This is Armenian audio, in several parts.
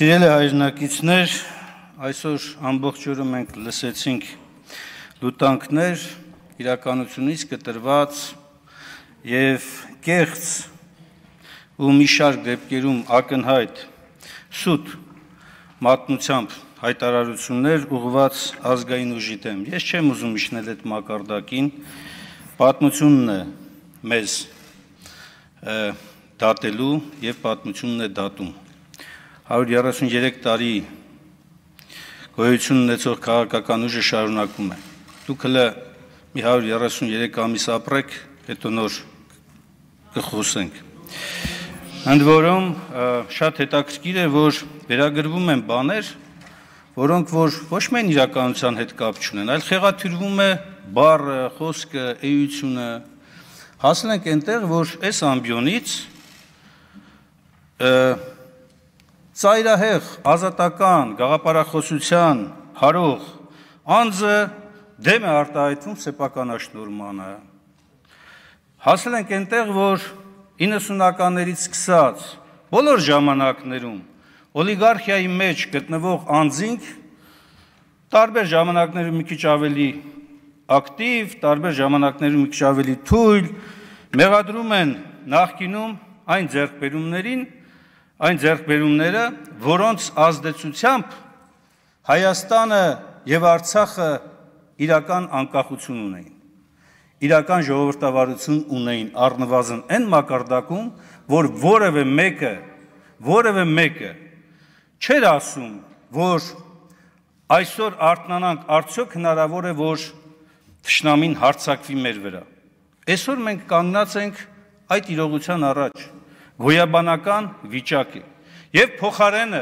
Սիրելի հայրենակիցներ, այսօր ամբողջ օրը մենք լսեցինք լուտանքներ իրականությունից կտրված եւ կեղծ ու մի շարք դեպքերում ակնհայտ սուտ մատնությամբ հայտարարություններ ուղված ազգային ուժի դեմ։ Ես չեմ ուզում իջնել այդ մակարդակին։ Պատմությունն է մեզ դատելու եւ պատմությունն է դատում։ 133 տարի գոյություն ունեցող քաղաքական ուժը շարունակում է։ Դուք հələ մի 133 ամիս ապրեք, հետո նոր կխոսենք։ Ընդ որում շատ հետաքրքիր է, որ վերագրվում են բաներ, որոնք որ ոչ միայն իրականության հետ կապ չունեն, այլ խեղաթյուրվում է բառը, խոսքը, էությունը։ Հասնենք այնտեղ, որ այս ամբիոնից ծայրահեղ ազատական գաղապարախոսության հարող անձը դեմ է արտահայտվում սեփական աշնորմանը։ Հասել ենք այնտեղ, որ 90-ականներից սկսած բոլոր ժամանակներում օլիգարխիայի մեջ գտնվող անձինք տարբեր ժամանակներում մի քիչ ավելի ակտիվ, տարբեր ժամանակներում մի քիչ ավելի թույլ մեղադրում են նախկինում այն ձեռքբերումներին, այն ձեռքբերումները, որոնց ազդեցությամբ Հայաստանը եւ Արցախը իրական անկախություն ունեին։ Իրական ժողովրդավարություն ունեին առնվազն այն մակարդակում, որ որևէ մեկը, որևէ մեկը չէր ասում, որ այսօր արտնանանք արդյոք հնարավոր է, որ ճշնամին հարցակվի մեր վրա։ Այսօր մենք կանգնած ենք այդ իրողության առաջ գոյաբանական վիճակի։ Եվ փոխարենը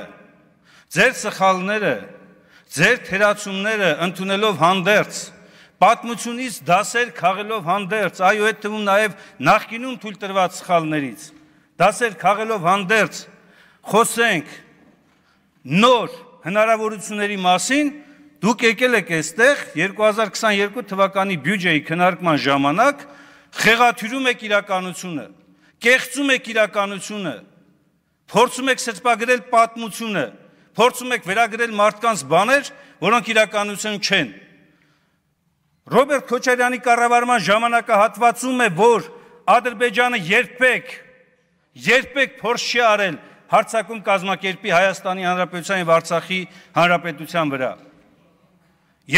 ձեր սխալները, ձեր թերացումները ընդունելով հանդերձ, պատմությունից դասեր քաղելով հանդերձ, այո, այդ թվում նաև նախկինում թույլ տրված սխալներից, դասեր քաղելով հանդերձ, խոսենք նոր հնարավորությունների մասին, դուք եկել եք այստեղ 2022 թվականի բյուջեի քննարկման ժամանակ խեղաթյուրում եք իրականությունը կեղծում եք իրականությունը, փորձում եք սրբագրել պատմությունը, փորձում եք վերագրել մարդկանց բաներ, որոնք իրականություն չեն։ Ռոբերտ Քոչարյանի կառավարման ժամանակահատվածում է, որ Ադրբեջանը երբեք երբեք փորձ չի արել հարցակում կազմակերպի Հայաստանի Հանրապետության եւ Արցախի Հանրապետության վրա։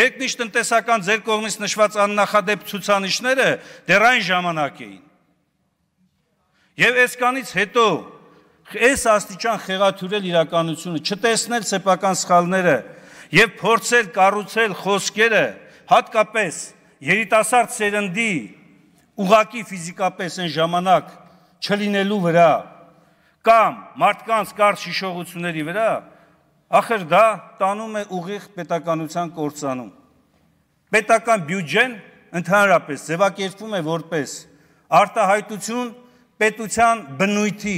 Երկնիշ տնտեսական ձեր կողմից նշված աննախադեպ ցուցանիշները դեռ այն ժամանակ էին Եվ այսկանից հետո այս աստիճան խեղաթյուրել իրականությունը, չտեսնել սեփական սխալները եւ փորձել կառուցել խոսքերը հատկապես երիտասարդ սերնդի ուղակի ֆիզիկապես այն ժամանակ չլինելու վրա կամ մարդկանց կարճ հիշողությունների վրա, ախր դա տանում է ուղիղ պետականության կորցանում։ Պետական բյուջեն ընդհանրապես ձևակերպվում է որպես արտահայտություն պետության բնույթի,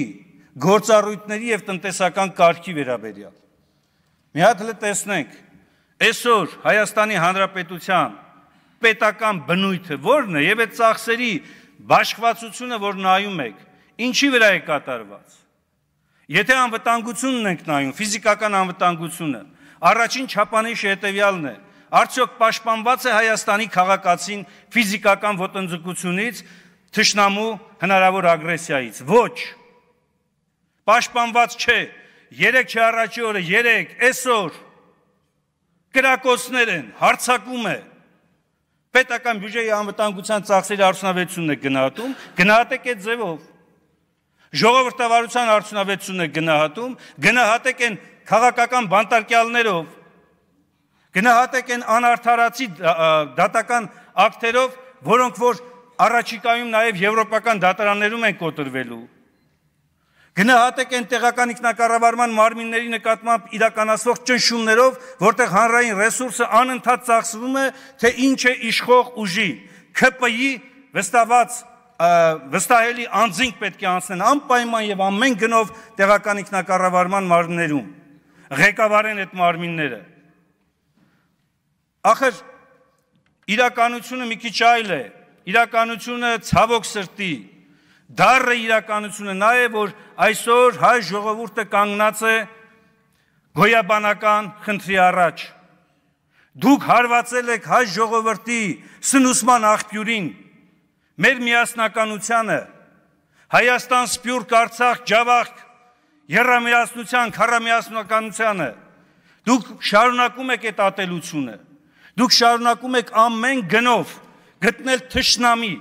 գործառույթների եւ տնտեսական կարգի վերաբերյալ։ Մի հատ հենց տեսնենք այսօր Հայաստանի Հանրապետության պետական բնույթը ո՞րն է եւ այդ ծախսերի բաշխվածությունը, որ նայում եք, ինչի վրա է կատարված։ Եթե անվտանգությունն ենք նայում, ֆիզիկական անվտանգությունը, առաջին չափանիշը հետեւյալն է. Արդյոք պաշտպանված է Հայաստանի քաղաքացին ֆիզիկական ոտնձգությունից, թշնամու հնարավոր ագրեսիայից։ Ոչ։ Պաշտպանված չէ։ Երեք չի առաջի օրը, երեք, այսօր կրակոցներ են, հարցակում է։ Պետական բյուջեի անվտանգության ծախսերի արդյունավետությունն է գնահատում, գնահատեք այդ ձևով։ Ժողովրդավարության արդյունավետությունն է գնահատում, գնահատեք այն քաղաքական բանտարկյալներով։ Գնահատեք այն անարթարացի դատական ակտերով, որոնք որ առաջիկայում նաև եվրոպական դատարաններում են կոտրվելու։ Գնահատեք են տեղական ինքնակառավարման մարմինների նկատմամբ իրականացվող ճնշումներով, որտեղ հանրային ռեսուրսը անընդհատ ծախսվում է, թե ինչ է իշխող ուժի։ ԿՊ-ի վստահված վստահելի անձինք պետք է անցնեն անպայման եւ ամեն գնով տեղական ինքնակառավարման մարմներում։ Ղեկավարեն այդ մարմինները։ Ախր իրականությունը մի քիչ այլ է իրականությունը ցավոք սրտի դառը իրականությունը նա է, որ այսօր հայ ժողովուրդը կանգնած է գոյաբանական խնդրի առաջ։ Դուք հարվածել եք հայ ժողովրդի սնուսման աղբյուրին, մեր միասնականությանը, Հայաստան Սփյուռք Արցախ Ջավախ երամիասնության, քարամիասնականությանը։ Դուք շարունակում եք այդ ատելությունը։ Դուք շարունակում եք ամեն գնով ամ գտնել թշնամի,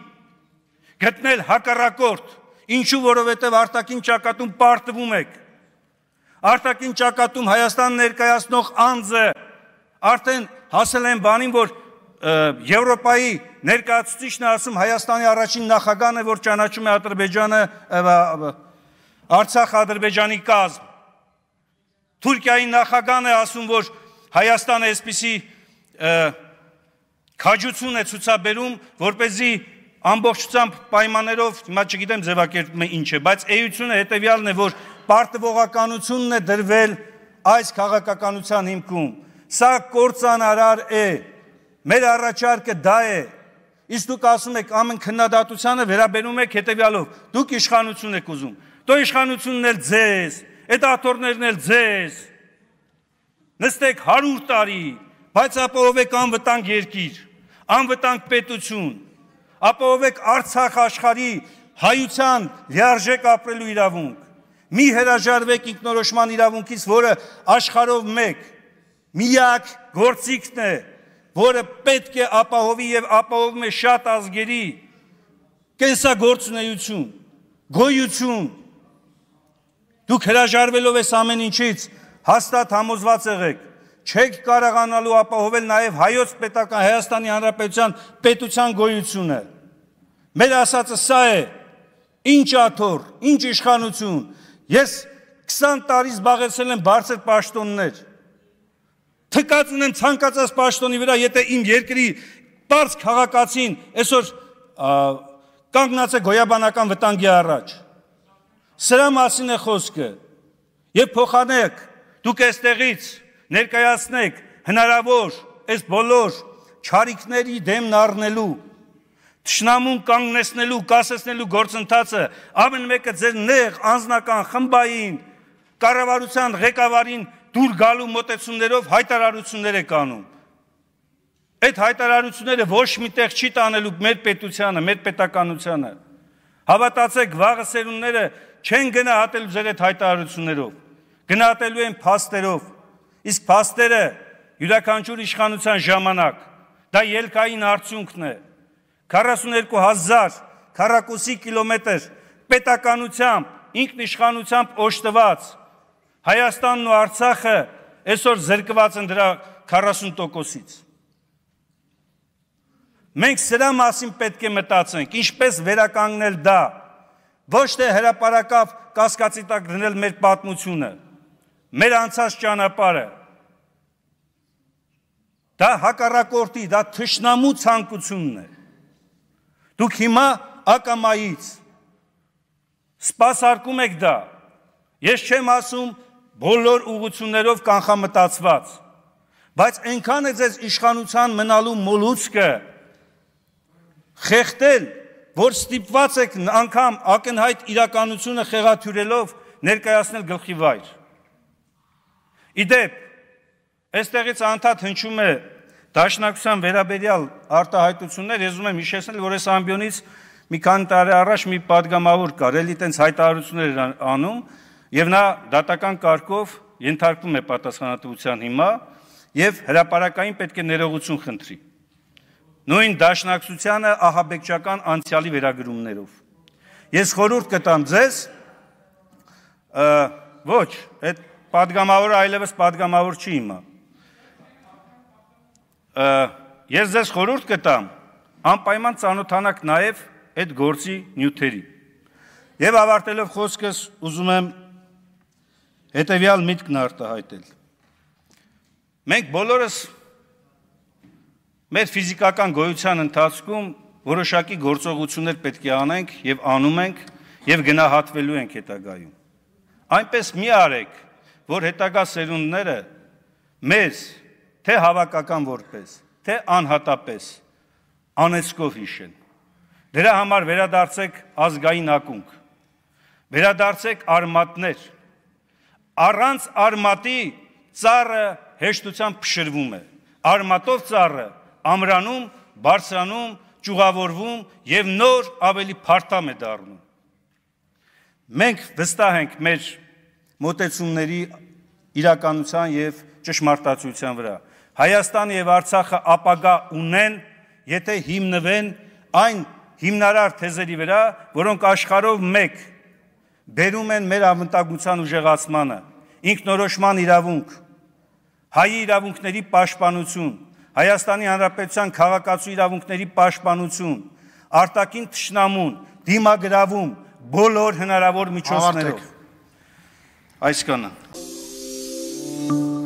գտնել հակառակորդ, ինչու որովհետև արտաքին ճակատում պարտվում եք։ Արտաքին ճակատում Հայաստան ներկայացնող անձը արդեն հասել են բանին, որ Եվրոպայի ներկայացուցիչն է ասում Հայաստանի առաջին նախագահն է, որ ճանաչում է Ադրբեջանը Արցախ Ադրբեջանի կազմ։ Թուրքիայի նախագահն է ասում, որ Հայաստանը այսպիսի քաջություն է ցուցաբերում, որ เป զի ամբողջությամբ պայմաններով, հիմա չգիտեմ ձևակերպումը ինչ է, բայց էությունը հետեւյալն է, որ պարտվողականությունն է դրվել այս քաղաքականության հիմքում։ Սա կորցանարար է։ Մեր առաջարկը դա է։ Իսկ դուք ասում եք ամեն քննադատությանը վերաբերում եք հետեւյալով. դուք իշխանություն եք ուզում։ Դո իշխանությունն էլ ձեզ, այդ աթորներն էլ ձեզ։ Նստեք 100 տարի, բայց ապա ով է կան վտանգ երկիր անվտանգ պետություն, ապահովեք Արցախ աշխարհի հայության լիարժեք ապրելու իրավունք։ Մի հրաժարվեք ինքնորոշման իրավունքից, որը աշխարհով մեկ միակ գործիքն է, որը պետք է ապահովի եւ ապահովում է շատ ազգերի կենսագործունեություն, գոյություն։ Դուք հրաժարվելով այս ամեն ինչից հաստատ համոզված եղեք, չեք կարողանալու ապահովել նաև հայոց պետական Հայաստանի Հանրապետության պետության գոյությունը։ Մեր ասածը սա է. ինչ աթոռ, ինչ իշխանություն։ Ես 20 տարի զբաղեցել եմ բարձր պաշտոններ։ Թկած ունեմ ցանկացած պաշտոնի վրա, եթե իմ երկրի բարձ քաղաքացին այսօր կանգնած է գոյաբանական վտանգի առաջ։ Սրա մասին է խոսքը։ Եվ փոխանեք դուք այստեղից ներկայացնեք հնարավոր այս բոլոր ճարիքների դեմն առնելու Տշնամուն կանգնեցնելու, կասեցնելու գործընթացը ամեն մեկը ձեր նեղ անձնական խմբային կառավարության ղեկավարին դուր գալու մտեցումներով հայտարարություններ է կանում։ Այդ հայտարարությունները ոչ միտեղ չի տանելու մեր պետությանը, մեր պետականությանը։ Հավատացեք, վաղը սերունդները չեն գնահատելու ձեր այդ հայտարարություններով։ Գնահատելու են փաստերով, Իսկ փաստերը յուրաքանչյուր իշխանության ժամանակ դա ելքային արդյունքն է 42000 քառակուսի կիլոմետր պետականությամբ ինքնիշխանությամբ օժտված Հայաստանն ու Արցախը այսօր զրկված են դրա 40%-ից։ Մենք սրա մասին պետք է մտածենք, ինչպես վերականգնել դա, ոչ թե հրաապարակավ կասկածի տակ դնել մեր պատմությունը մեր անցած ճանապարհը դա հակառակորդի, դա թշնամու ցանկությունն է։ Դուք հիմա ակամայից սпасարկում եք դա։ Ես չեմ ասում բոլոր ուղություններով կանխամտածված, բայց այնքան է ձեզ իշխանության մնալու մոլուցքը խեղտել, որ ստիպված եք անգամ ակնհայտ իրականությունը խեղաթյուրելով ներկայացնել գլխի վայր։ Իդեպ, այստեղից անդադ հնչում է դաշնակցության վերաբերյալ արտահայտություններ, ես ուզում եմ հիշեցնել, որ այս ամբիոնից մի քանի տարի առաջ մի падգամավոր կար, էլի տենց հայտարարություններ անում, եւ նա դատական կարգով ենթարկվում է պատասխանատվության հիմա եւ հրաապարակային պետք է ներողություն խնդրի։ Նույն դաշնակցությունը ահաբեկչական անցյալի վերագրումներով։ Ես խորհուրդ կտամ ձեզ ոչ, այդ падգամավորը այլևս падգամավոր չի իմը։ Ես ձեզ խորհուրդ կտամ անպայման ծանոթանաք նաև այդ գործի նյութերի։ Եվ ավարտելով խոսքս ուզում եմ հետևյալ միտքն արտահայտել։ Մենք բոլորս մեր ֆիզիկական գոյության ընթացքում որոշակի գործողություններ պետք է անենք եւ անում ենք եւ գնահատվելու ենք հետագայում։ Այնպես մի արեք, որ հետագա սերունդները մեզ թե հավակական որպես, թե անհատապես անեցկով հիշեն։ Դրա համար վերադարձեք ազգային ակունք։ Վերադարձեք արմատներ։ Առանց արմատի ծառը հեշտությամբ փշրվում է։ Արմատով ծառը ամրանում, բարձրանում, ճուղավորվում եւ նոր ավելի փարտամ է դառնում։ Մենք վստահ ենք մեր մոտեցումների իրականության եւ ճշմարտացիության վրա։ Հայաստանը եւ Արցախը ապագա ունեն, եթե հիմնվեն այն հիմնարար թեզերի վրա, որոնք աշխարհով մեկ բերում են մեր ավանդագության ուժեղացմանը, ինքնորոշման իրավունք, հայի իրավունքների պաշտպանություն, Հայաստանի Հանրապետության քաղաքացու իրավունքների պաշտպանություն, արտաքին ճշնամուն, դիմագրավում բոլոր հնարավոր միջոցներով։ Այսքանը։ Thank you